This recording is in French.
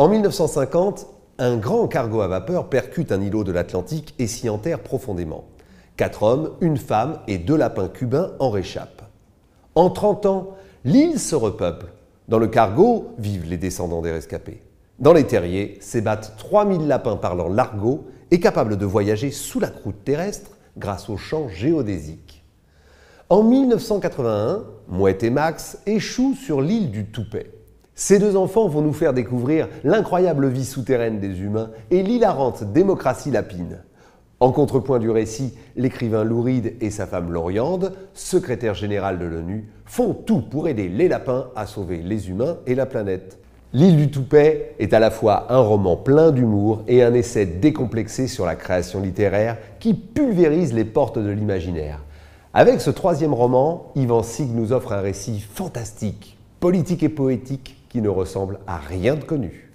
En 1950, un grand cargo à vapeur percute un îlot de l'Atlantique et s'y enterre profondément. Quatre hommes, une femme et deux lapins cubains en réchappent. En 30 ans, l'île se repeuple. Dans le cargo vivent les descendants des rescapés. Dans les terriers s'ébattent 3000 lapins parlant l'argot et capables de voyager sous la croûte terrestre grâce aux champs géodésiques. En 1981, Mouette et Max échouent sur l'île du Toupet. Ces deux enfants vont nous faire découvrir l'incroyable vie souterraine des humains et l'hilarante démocratie lapine. En contrepoint du récit, l'écrivain Louride et sa femme Loriande, secrétaire générale de l'ONU, font tout pour aider les lapins à sauver les humains et la planète. L'île du Toupet est à la fois un roman plein d'humour et un essai décomplexé sur la création littéraire qui pulvérise les portes de l'imaginaire. Avec ce troisième roman, Yvan Sig nous offre un récit fantastique, politique et poétique, qui ne ressemble à rien de connu.